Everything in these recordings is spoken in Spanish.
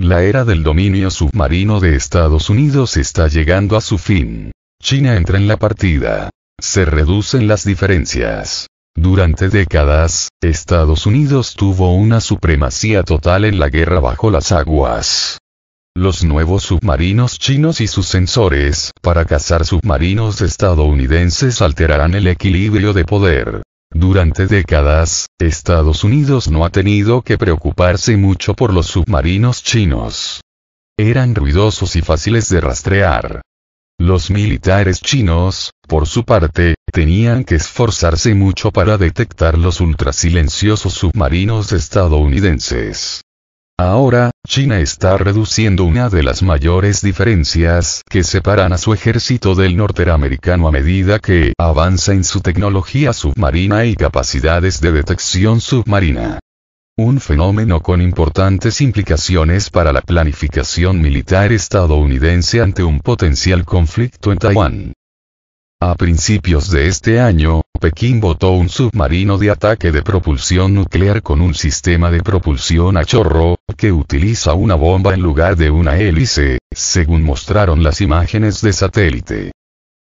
La era del dominio submarino de Estados Unidos está llegando a su fin. China entra en la partida. Se reducen las diferencias. Durante décadas, Estados Unidos tuvo una supremacía total en la guerra bajo las aguas. Los nuevos submarinos chinos y sus sensores para cazar submarinos estadounidenses alterarán el equilibrio de poder. Durante décadas, Estados Unidos no ha tenido que preocuparse mucho por los submarinos chinos. Eran ruidosos y fáciles de rastrear. Los militares chinos, por su parte, tenían que esforzarse mucho para detectar los ultrasilenciosos submarinos estadounidenses. Ahora, China está reduciendo una de las mayores diferencias que separan a su ejército del norteamericano a medida que avanza en su tecnología submarina y capacidades de detección submarina. Un fenómeno con importantes implicaciones para la planificación militar estadounidense ante un potencial conflicto en Taiwán. A principios de este año, Pekín votó un submarino de ataque de propulsión nuclear con un sistema de propulsión a chorro, que utiliza una bomba en lugar de una hélice, según mostraron las imágenes de satélite.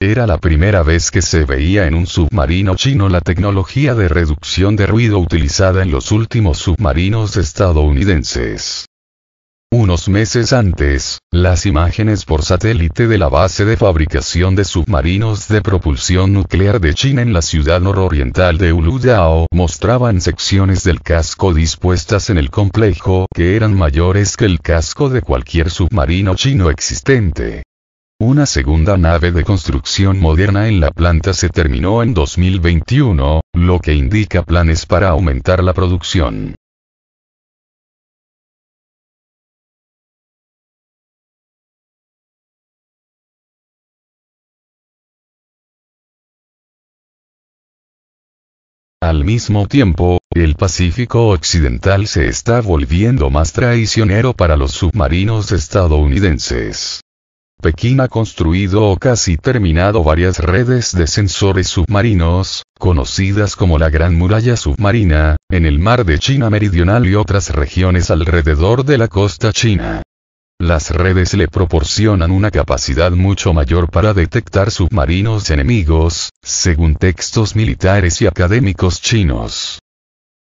Era la primera vez que se veía en un submarino chino la tecnología de reducción de ruido utilizada en los últimos submarinos estadounidenses. Unos meses antes, las imágenes por satélite de la base de fabricación de submarinos de propulsión nuclear de China en la ciudad nororiental de Uludao mostraban secciones del casco dispuestas en el complejo que eran mayores que el casco de cualquier submarino chino existente. Una segunda nave de construcción moderna en la planta se terminó en 2021, lo que indica planes para aumentar la producción. Al mismo tiempo, el Pacífico Occidental se está volviendo más traicionero para los submarinos estadounidenses. Pekín ha construido o casi terminado varias redes de sensores submarinos, conocidas como la Gran Muralla Submarina, en el mar de China Meridional y otras regiones alrededor de la costa china. Las redes le proporcionan una capacidad mucho mayor para detectar submarinos enemigos, según textos militares y académicos chinos.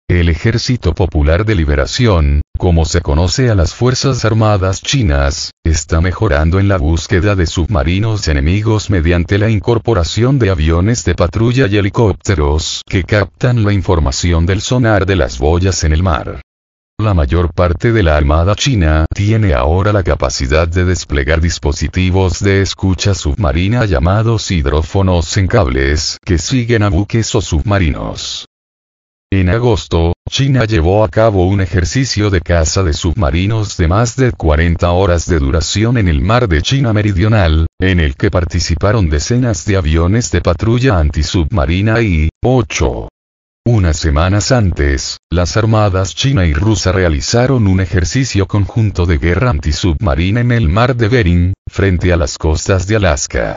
El Ejército Popular de Liberación, como se conoce a las Fuerzas Armadas chinas, está mejorando en la búsqueda de submarinos enemigos mediante la incorporación de aviones de patrulla y helicópteros que captan la información del sonar de las boyas en el mar. La mayor parte de la Armada China tiene ahora la capacidad de desplegar dispositivos de escucha submarina llamados hidrófonos en cables que siguen a buques o submarinos. En agosto, China llevó a cabo un ejercicio de caza de submarinos de más de 40 horas de duración en el mar de China Meridional, en el que participaron decenas de aviones de patrulla antisubmarina y, 8, unas semanas antes, las armadas china y rusa realizaron un ejercicio conjunto de guerra antisubmarina en el mar de Bering, frente a las costas de Alaska.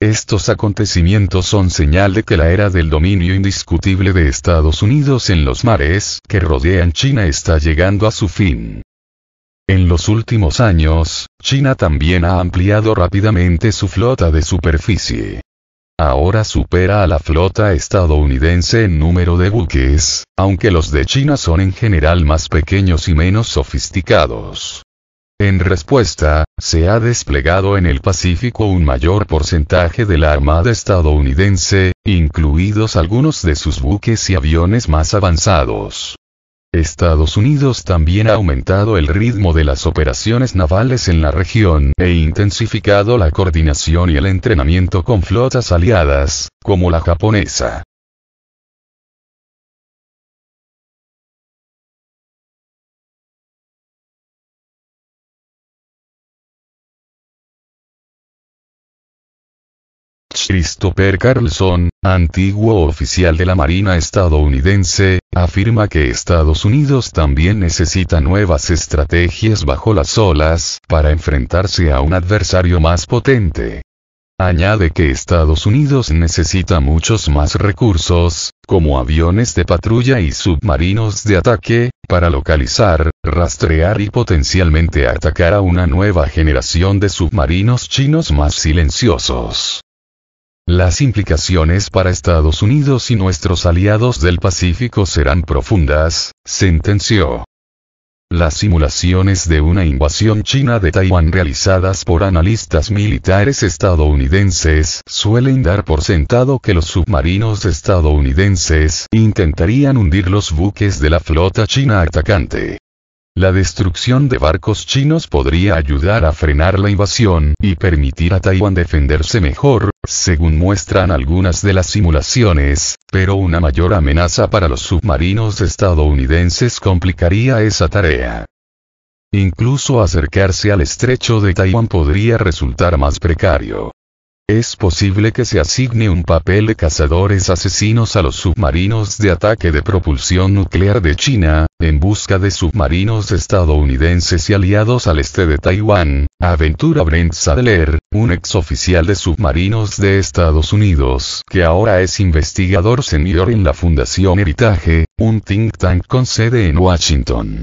Estos acontecimientos son señal de que la era del dominio indiscutible de Estados Unidos en los mares que rodean China está llegando a su fin. En los últimos años, China también ha ampliado rápidamente su flota de superficie ahora supera a la flota estadounidense en número de buques, aunque los de China son en general más pequeños y menos sofisticados. En respuesta, se ha desplegado en el Pacífico un mayor porcentaje de la Armada estadounidense, incluidos algunos de sus buques y aviones más avanzados. Estados Unidos también ha aumentado el ritmo de las operaciones navales en la región e intensificado la coordinación y el entrenamiento con flotas aliadas, como la japonesa. Christopher Carlson, antiguo oficial de la Marina estadounidense, afirma que Estados Unidos también necesita nuevas estrategias bajo las olas para enfrentarse a un adversario más potente. Añade que Estados Unidos necesita muchos más recursos, como aviones de patrulla y submarinos de ataque, para localizar, rastrear y potencialmente atacar a una nueva generación de submarinos chinos más silenciosos. Las implicaciones para Estados Unidos y nuestros aliados del Pacífico serán profundas, sentenció. Las simulaciones de una invasión china de Taiwán realizadas por analistas militares estadounidenses suelen dar por sentado que los submarinos estadounidenses intentarían hundir los buques de la flota china atacante. La destrucción de barcos chinos podría ayudar a frenar la invasión y permitir a Taiwán defenderse mejor, según muestran algunas de las simulaciones, pero una mayor amenaza para los submarinos estadounidenses complicaría esa tarea. Incluso acercarse al estrecho de Taiwán podría resultar más precario. Es posible que se asigne un papel de cazadores asesinos a los submarinos de ataque de propulsión nuclear de China, en busca de submarinos estadounidenses y aliados al este de Taiwán, aventura Brent Sadler, un exoficial de submarinos de Estados Unidos que ahora es investigador senior en la Fundación Heritage, un think tank con sede en Washington.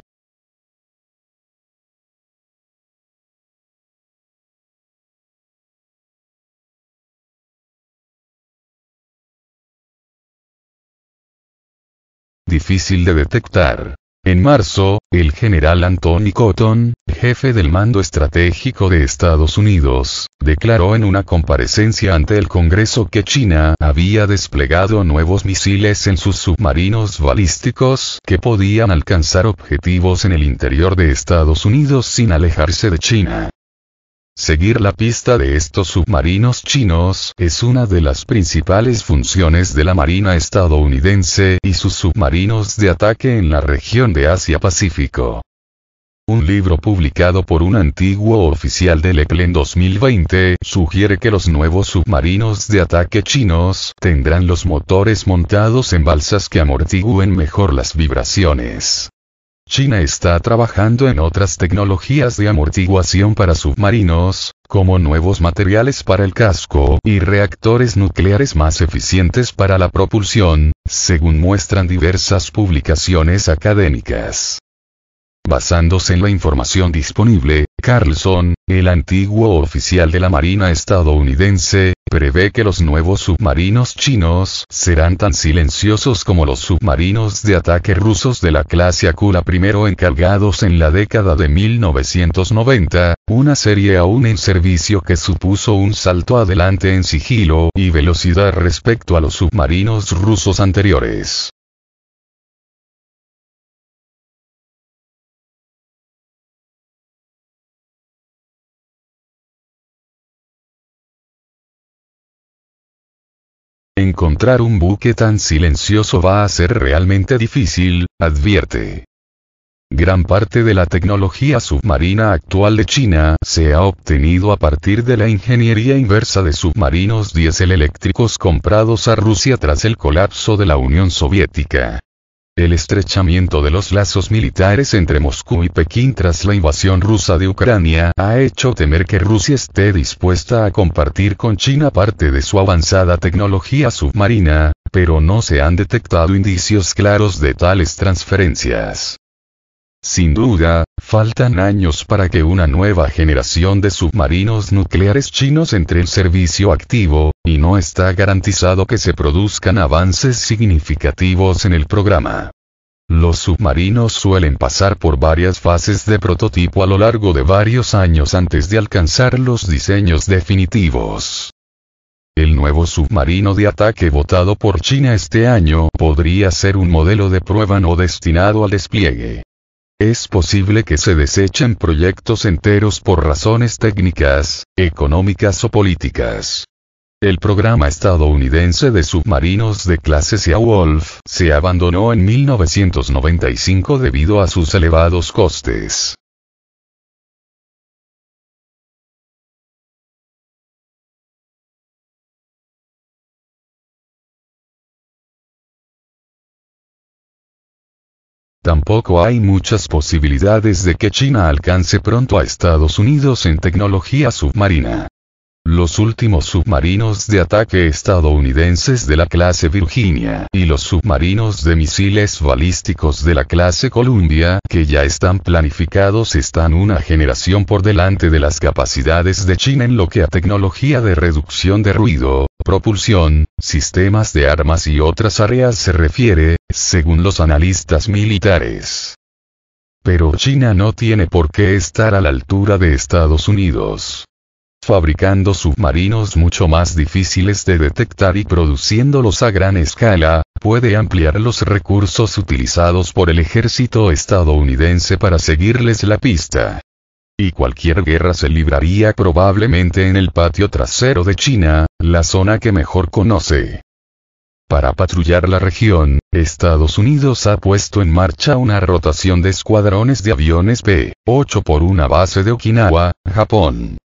difícil de detectar. En marzo, el general Anthony Cotton, jefe del mando estratégico de Estados Unidos, declaró en una comparecencia ante el Congreso que China había desplegado nuevos misiles en sus submarinos balísticos que podían alcanzar objetivos en el interior de Estados Unidos sin alejarse de China. Seguir la pista de estos submarinos chinos es una de las principales funciones de la Marina estadounidense y sus submarinos de ataque en la región de Asia-Pacífico. Un libro publicado por un antiguo oficial de Leclerc en 2020 sugiere que los nuevos submarinos de ataque chinos tendrán los motores montados en balsas que amortigüen mejor las vibraciones. China está trabajando en otras tecnologías de amortiguación para submarinos, como nuevos materiales para el casco y reactores nucleares más eficientes para la propulsión, según muestran diversas publicaciones académicas. Basándose en la información disponible, Carlson, el antiguo oficial de la Marina estadounidense, prevé que los nuevos submarinos chinos serán tan silenciosos como los submarinos de ataque rusos de la clase Akula I encargados en la década de 1990, una serie aún en servicio que supuso un salto adelante en sigilo y velocidad respecto a los submarinos rusos anteriores. Encontrar un buque tan silencioso va a ser realmente difícil, advierte. Gran parte de la tecnología submarina actual de China se ha obtenido a partir de la ingeniería inversa de submarinos diésel eléctricos comprados a Rusia tras el colapso de la Unión Soviética. El estrechamiento de los lazos militares entre Moscú y Pekín tras la invasión rusa de Ucrania ha hecho temer que Rusia esté dispuesta a compartir con China parte de su avanzada tecnología submarina, pero no se han detectado indicios claros de tales transferencias. Sin duda, faltan años para que una nueva generación de submarinos nucleares chinos entre en servicio activo, y no está garantizado que se produzcan avances significativos en el programa. Los submarinos suelen pasar por varias fases de prototipo a lo largo de varios años antes de alcanzar los diseños definitivos. El nuevo submarino de ataque votado por China este año podría ser un modelo de prueba no destinado al despliegue. Es posible que se desechen proyectos enteros por razones técnicas, económicas o políticas. El programa estadounidense de submarinos de clase Seawolf se abandonó en 1995 debido a sus elevados costes. Tampoco hay muchas posibilidades de que China alcance pronto a Estados Unidos en tecnología submarina los últimos submarinos de ataque estadounidenses de la clase Virginia y los submarinos de misiles balísticos de la clase Columbia que ya están planificados están una generación por delante de las capacidades de China en lo que a tecnología de reducción de ruido, propulsión, sistemas de armas y otras áreas se refiere, según los analistas militares. Pero China no tiene por qué estar a la altura de Estados Unidos fabricando submarinos mucho más difíciles de detectar y produciéndolos a gran escala, puede ampliar los recursos utilizados por el ejército estadounidense para seguirles la pista. Y cualquier guerra se libraría probablemente en el patio trasero de China, la zona que mejor conoce. Para patrullar la región, Estados Unidos ha puesto en marcha una rotación de escuadrones de aviones P-8 por una base de Okinawa, Japón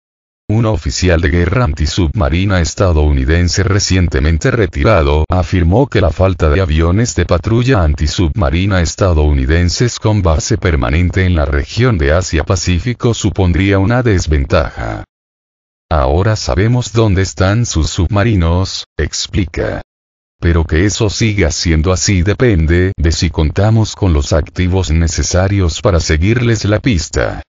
un oficial de guerra antisubmarina estadounidense recientemente retirado, afirmó que la falta de aviones de patrulla antisubmarina estadounidenses con base permanente en la región de Asia-Pacífico supondría una desventaja. Ahora sabemos dónde están sus submarinos, explica. Pero que eso siga siendo así depende de si contamos con los activos necesarios para seguirles la pista.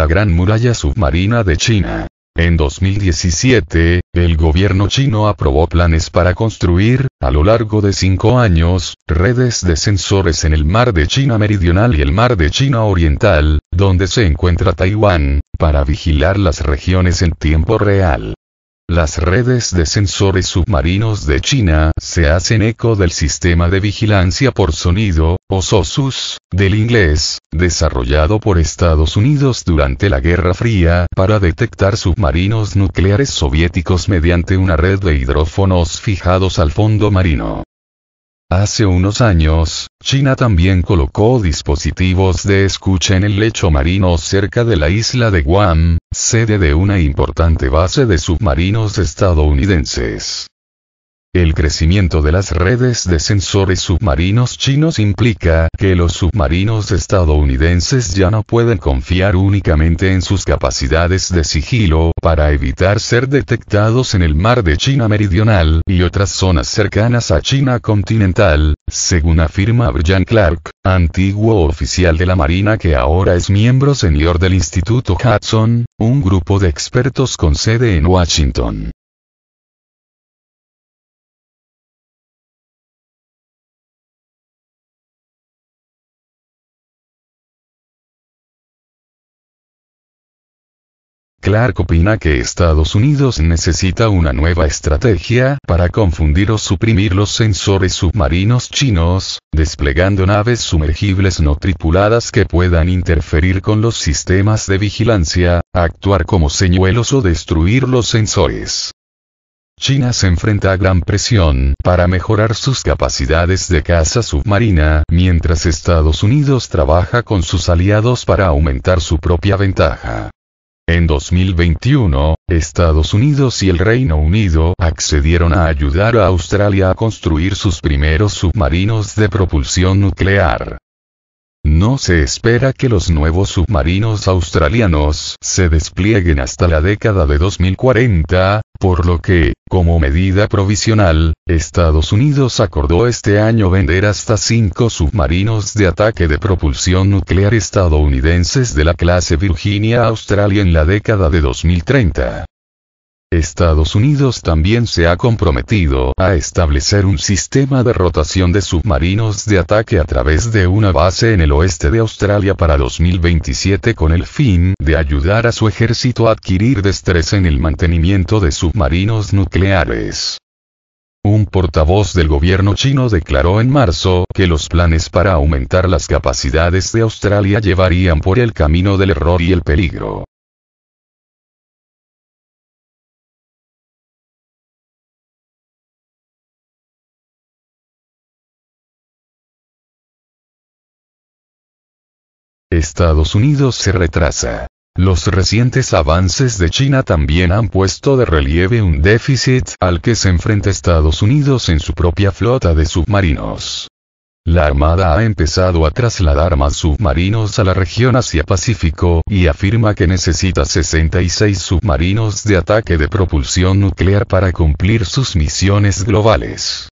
la Gran Muralla Submarina de China. En 2017, el gobierno chino aprobó planes para construir, a lo largo de cinco años, redes de sensores en el mar de China Meridional y el mar de China Oriental, donde se encuentra Taiwán, para vigilar las regiones en tiempo real. Las redes de sensores submarinos de China se hacen eco del sistema de vigilancia por sonido, o SOSUS, del inglés, desarrollado por Estados Unidos durante la Guerra Fría para detectar submarinos nucleares soviéticos mediante una red de hidrófonos fijados al fondo marino. Hace unos años, China también colocó dispositivos de escucha en el lecho marino cerca de la isla de Guam, sede de una importante base de submarinos estadounidenses. El crecimiento de las redes de sensores submarinos chinos implica que los submarinos estadounidenses ya no pueden confiar únicamente en sus capacidades de sigilo para evitar ser detectados en el mar de China Meridional y otras zonas cercanas a China continental, según afirma Brian Clark, antiguo oficial de la Marina que ahora es miembro senior del Instituto Hudson, un grupo de expertos con sede en Washington. Clark opina que Estados Unidos necesita una nueva estrategia para confundir o suprimir los sensores submarinos chinos, desplegando naves sumergibles no tripuladas que puedan interferir con los sistemas de vigilancia, actuar como señuelos o destruir los sensores. China se enfrenta a gran presión para mejorar sus capacidades de caza submarina, mientras Estados Unidos trabaja con sus aliados para aumentar su propia ventaja. En 2021, Estados Unidos y el Reino Unido accedieron a ayudar a Australia a construir sus primeros submarinos de propulsión nuclear. No se espera que los nuevos submarinos australianos se desplieguen hasta la década de 2040, por lo que, como medida provisional, Estados Unidos acordó este año vender hasta cinco submarinos de ataque de propulsión nuclear estadounidenses de la clase Virginia-Australia en la década de 2030. Estados Unidos también se ha comprometido a establecer un sistema de rotación de submarinos de ataque a través de una base en el oeste de Australia para 2027 con el fin de ayudar a su ejército a adquirir destreza en el mantenimiento de submarinos nucleares. Un portavoz del gobierno chino declaró en marzo que los planes para aumentar las capacidades de Australia llevarían por el camino del error y el peligro. Estados Unidos se retrasa. Los recientes avances de China también han puesto de relieve un déficit al que se enfrenta Estados Unidos en su propia flota de submarinos. La Armada ha empezado a trasladar más submarinos a la región Asia-Pacífico y afirma que necesita 66 submarinos de ataque de propulsión nuclear para cumplir sus misiones globales.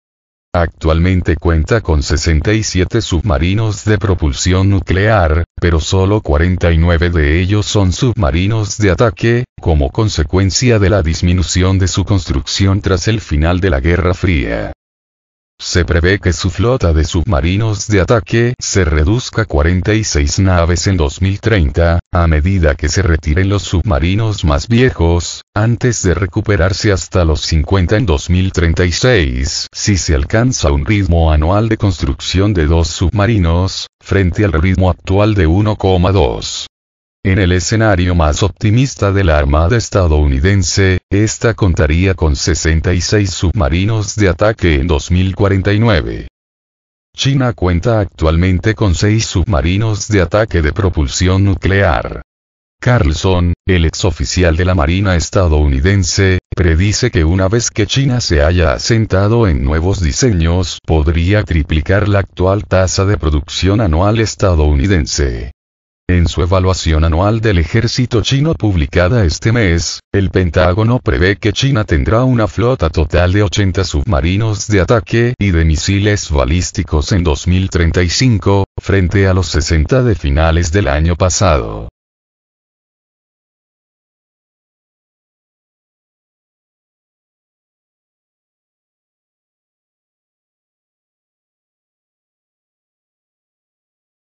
Actualmente cuenta con 67 submarinos de propulsión nuclear, pero solo 49 de ellos son submarinos de ataque, como consecuencia de la disminución de su construcción tras el final de la Guerra Fría. Se prevé que su flota de submarinos de ataque se reduzca a 46 naves en 2030, a medida que se retiren los submarinos más viejos, antes de recuperarse hasta los 50 en 2036, si se alcanza un ritmo anual de construcción de dos submarinos, frente al ritmo actual de 1,2. En el escenario más optimista de la Armada estadounidense, esta contaría con 66 submarinos de ataque en 2049. China cuenta actualmente con 6 submarinos de ataque de propulsión nuclear. Carlson, el exoficial de la Marina estadounidense, predice que una vez que China se haya asentado en nuevos diseños podría triplicar la actual tasa de producción anual estadounidense. En su evaluación anual del ejército chino publicada este mes, el Pentágono prevé que China tendrá una flota total de 80 submarinos de ataque y de misiles balísticos en 2035, frente a los 60 de finales del año pasado.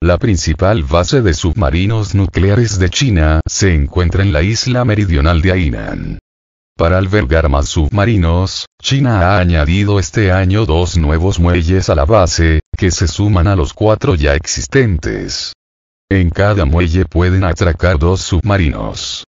La principal base de submarinos nucleares de China se encuentra en la isla meridional de Hainan. Para albergar más submarinos, China ha añadido este año dos nuevos muelles a la base, que se suman a los cuatro ya existentes. En cada muelle pueden atracar dos submarinos.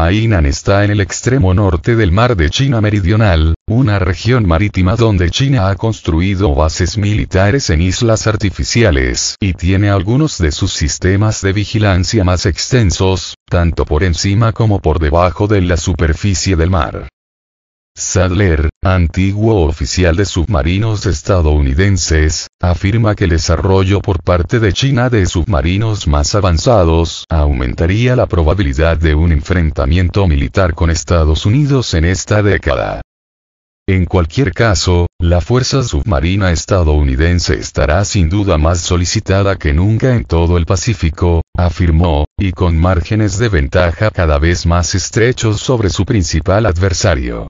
Hainan está en el extremo norte del mar de China Meridional, una región marítima donde China ha construido bases militares en islas artificiales y tiene algunos de sus sistemas de vigilancia más extensos, tanto por encima como por debajo de la superficie del mar. Sadler, antiguo oficial de submarinos estadounidenses, afirma que el desarrollo por parte de China de submarinos más avanzados aumentaría la probabilidad de un enfrentamiento militar con Estados Unidos en esta década. En cualquier caso, la fuerza submarina estadounidense estará sin duda más solicitada que nunca en todo el Pacífico, afirmó, y con márgenes de ventaja cada vez más estrechos sobre su principal adversario.